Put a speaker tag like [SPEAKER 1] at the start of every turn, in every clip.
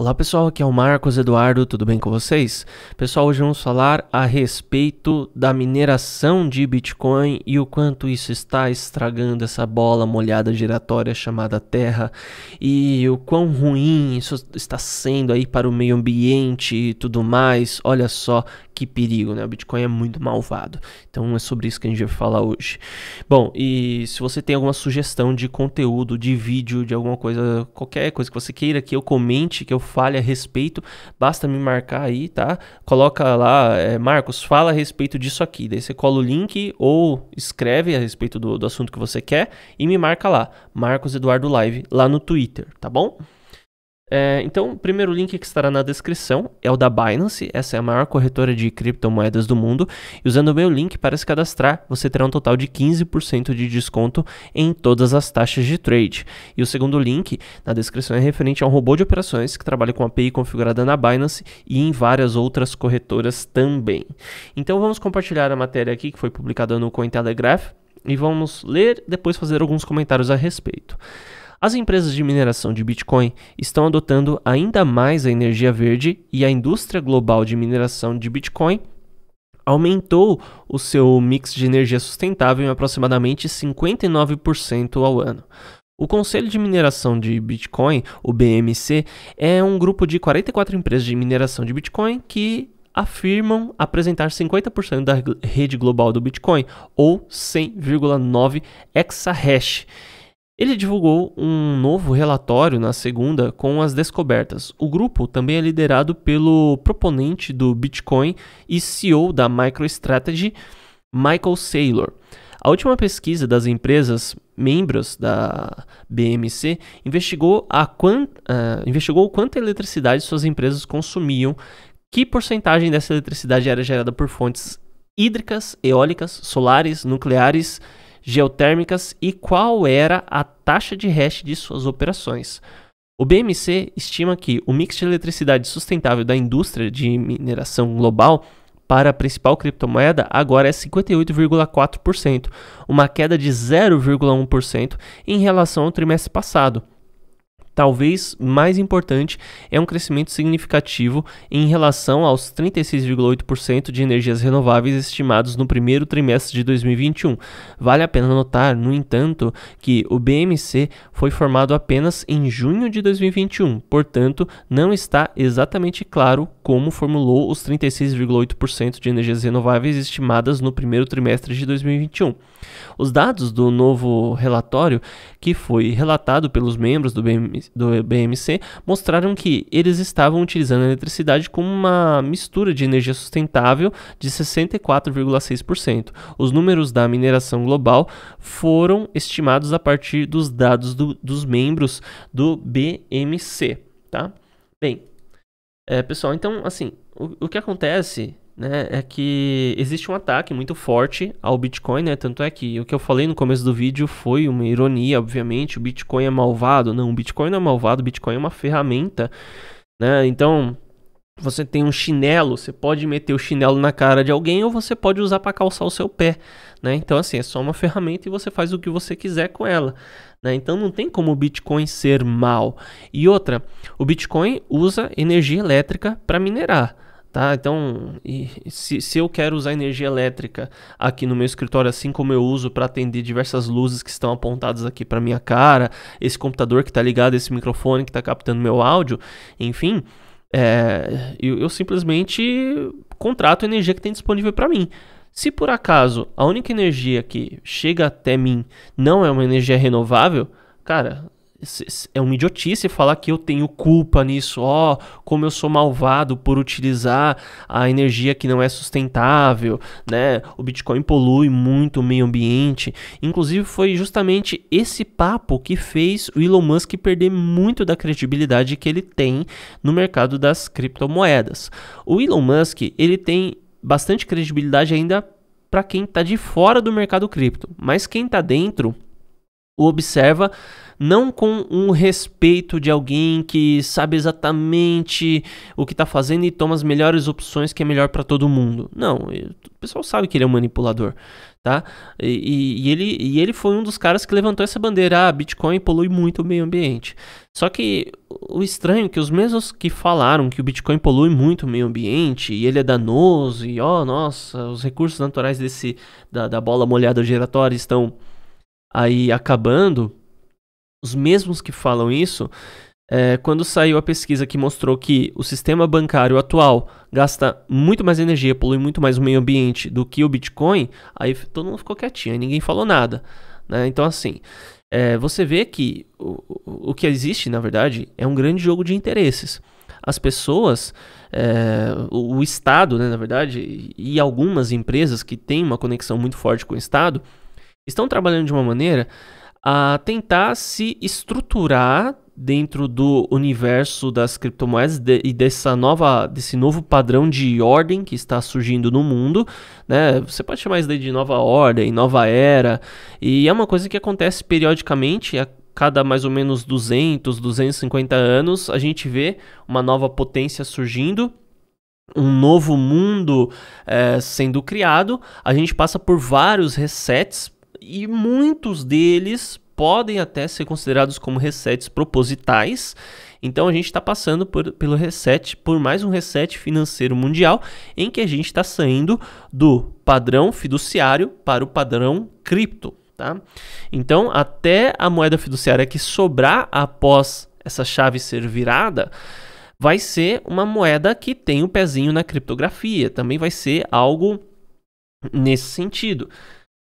[SPEAKER 1] Olá pessoal, aqui é o Marcos Eduardo, tudo bem com vocês? Pessoal, hoje vamos falar a respeito da mineração de Bitcoin e o quanto isso está estragando essa bola molhada giratória chamada Terra e o quão ruim isso está sendo aí para o meio ambiente e tudo mais. Olha só que perigo, né? O Bitcoin é muito malvado. Então é sobre isso que a gente vai falar hoje. Bom, e se você tem alguma sugestão de conteúdo, de vídeo, de alguma coisa, qualquer coisa que você queira que eu comente, que eu fale a respeito, basta me marcar aí, tá? Coloca lá, é, Marcos, fala a respeito disso aqui. Daí você cola o link ou escreve a respeito do, do assunto que você quer e me marca lá, Marcos Eduardo Live, lá no Twitter, tá bom? É, então, o primeiro link que estará na descrição é o da Binance, essa é a maior corretora de criptomoedas do mundo. E usando o meu link para se cadastrar, você terá um total de 15% de desconto em todas as taxas de trade. E o segundo link na descrição é referente a um robô de operações que trabalha com API configurada na Binance e em várias outras corretoras também. Então, vamos compartilhar a matéria aqui que foi publicada no Cointelegraph e vamos ler, depois fazer alguns comentários a respeito. As empresas de mineração de Bitcoin estão adotando ainda mais a energia verde e a indústria global de mineração de Bitcoin aumentou o seu mix de energia sustentável em aproximadamente 59% ao ano. O Conselho de Mineração de Bitcoin, o BMC, é um grupo de 44 empresas de mineração de Bitcoin que afirmam apresentar 50% da rede global do Bitcoin, ou 100,9 exahash. Ele divulgou um novo relatório na segunda com as descobertas. O grupo também é liderado pelo proponente do Bitcoin e CEO da MicroStrategy, Michael Saylor. A última pesquisa das empresas membros da BMC investigou, a quant, uh, investigou quanta eletricidade suas empresas consumiam, que porcentagem dessa eletricidade era gerada por fontes hídricas, eólicas, solares, nucleares geotérmicas e qual era a taxa de hash de suas operações. O BMC estima que o mix de eletricidade sustentável da indústria de mineração global para a principal criptomoeda agora é 58,4%, uma queda de 0,1% em relação ao trimestre passado talvez mais importante, é um crescimento significativo em relação aos 36,8% de energias renováveis estimados no primeiro trimestre de 2021. Vale a pena notar, no entanto, que o BMC foi formado apenas em junho de 2021, portanto, não está exatamente claro como formulou os 36,8% de energias renováveis estimadas no primeiro trimestre de 2021. Os dados do novo relatório, que foi relatado pelos membros do BMC, do BMC mostraram que eles estavam utilizando a eletricidade como uma mistura de energia sustentável de 64,6%. Os números da mineração global foram estimados a partir dos dados do, dos membros do BMC, tá? Bem, é, pessoal, então, assim, o, o que acontece né, é que existe um ataque muito forte ao Bitcoin, né? Tanto é que o que eu falei no começo do vídeo foi uma ironia, obviamente. O Bitcoin é malvado. Não, o Bitcoin não é malvado, o Bitcoin é uma ferramenta, né? Então, você tem um chinelo, você pode meter o chinelo na cara de alguém ou você pode usar para calçar o seu pé, né? Então, assim, é só uma ferramenta e você faz o que você quiser com ela, né? Então, não tem como o Bitcoin ser mal. E outra, o Bitcoin usa energia elétrica para minerar. Tá? Então, se, se eu quero usar energia elétrica aqui no meu escritório, assim como eu uso para atender diversas luzes que estão apontadas aqui para minha cara, esse computador que está ligado, esse microfone que está captando meu áudio, enfim, é, eu, eu simplesmente contrato a energia que tem disponível para mim. Se por acaso a única energia que chega até mim não é uma energia renovável, cara, é uma idiotice falar que eu tenho culpa nisso, ó, oh, como eu sou malvado por utilizar a energia que não é sustentável, né? O Bitcoin polui muito o meio ambiente. Inclusive foi justamente esse papo que fez o Elon Musk perder muito da credibilidade que ele tem no mercado das criptomoedas. O Elon Musk, ele tem bastante credibilidade ainda para quem está de fora do mercado cripto, mas quem está dentro o observa não com um respeito de alguém que sabe exatamente o que está fazendo e toma as melhores opções que é melhor para todo mundo. Não, o pessoal sabe que ele é um manipulador, tá? E, e, ele, e ele foi um dos caras que levantou essa bandeira, ah, Bitcoin polui muito o meio ambiente. Só que o estranho é que os mesmos que falaram que o Bitcoin polui muito o meio ambiente e ele é danoso e, ó, oh, nossa, os recursos naturais desse da, da bola molhada giratória estão aí acabando, os mesmos que falam isso, é, quando saiu a pesquisa que mostrou que o sistema bancário atual gasta muito mais energia, polui muito mais o meio ambiente do que o Bitcoin, aí todo mundo ficou quietinho, aí ninguém falou nada. Né? Então, assim, é, você vê que o, o que existe, na verdade, é um grande jogo de interesses. As pessoas, é, o, o Estado, né, na verdade, e algumas empresas que têm uma conexão muito forte com o Estado, estão trabalhando de uma maneira a tentar se estruturar dentro do universo das criptomoedas de, e dessa nova, desse novo padrão de ordem que está surgindo no mundo, né? Você pode chamar isso daí de nova ordem, nova era, e é uma coisa que acontece periodicamente, a cada mais ou menos 200, 250 anos, a gente vê uma nova potência surgindo um novo mundo é, sendo criado, a gente passa por vários resets e muitos deles podem até ser considerados como resets propositais. Então a gente está passando por, pelo reset, por mais um reset financeiro mundial, em que a gente está saindo do padrão fiduciário para o padrão cripto. Tá? Então, até a moeda fiduciária que sobrar após essa chave ser virada, vai ser uma moeda que tem o um pezinho na criptografia. Também vai ser algo nesse sentido.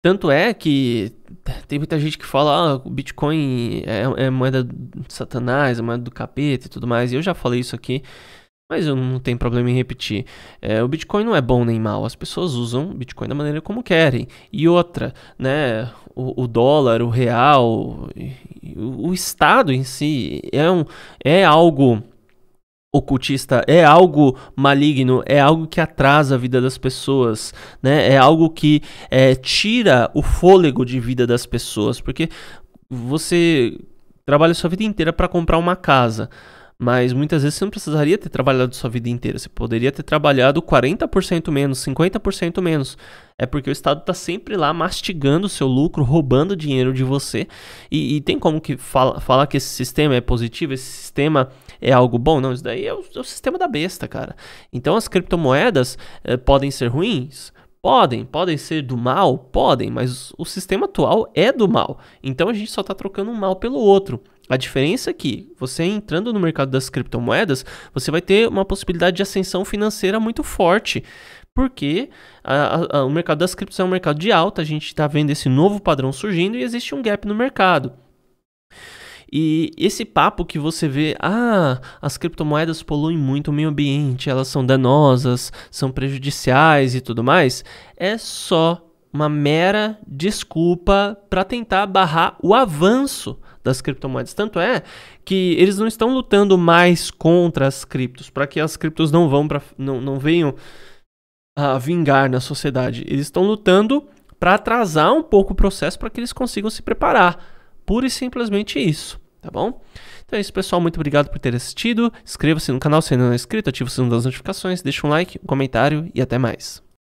[SPEAKER 1] Tanto é que tem muita gente que fala, ah, o Bitcoin é, é moeda de Satanás, é moeda do capeta e tudo mais. E eu já falei isso aqui, mas eu não tenho problema em repetir. É, o Bitcoin não é bom nem mal, as pessoas usam o Bitcoin da maneira como querem. E outra, né, o, o dólar, o real, o, o Estado em si é, um, é algo ocultista é algo maligno, é algo que atrasa a vida das pessoas, né? É algo que é, tira o fôlego de vida das pessoas, porque você trabalha sua vida inteira para comprar uma casa. Mas muitas vezes você não precisaria ter trabalhado sua vida inteira. Você poderia ter trabalhado 40% menos, 50% menos. É porque o Estado está sempre lá mastigando o seu lucro, roubando dinheiro de você. E, e tem como que fala, falar que esse sistema é positivo, esse sistema é algo bom? Não, isso daí é o, é o sistema da besta, cara. Então as criptomoedas eh, podem ser ruins? Podem, podem ser do mal? Podem, mas o sistema atual é do mal. Então a gente só está trocando um mal pelo outro. A diferença é que você entrando no mercado das criptomoedas, você vai ter uma possibilidade de ascensão financeira muito forte porque a, a, o mercado das criptos é um mercado de alta, a gente está vendo esse novo padrão surgindo e existe um gap no mercado. E esse papo que você vê, ah, as criptomoedas poluem muito o meio ambiente, elas são danosas, são prejudiciais e tudo mais, é só uma mera desculpa para tentar barrar o avanço das criptomoedas. Tanto é que eles não estão lutando mais contra as criptos, para que as criptos não vão para não, não venham a vingar na sociedade. Eles estão lutando para atrasar um pouco o processo para que eles consigam se preparar pura e simplesmente isso, tá bom? Então é isso, pessoal. Muito obrigado por ter assistido. Inscreva-se no canal se ainda não é inscrito, ative o sino das notificações, deixe um like, um comentário e até mais.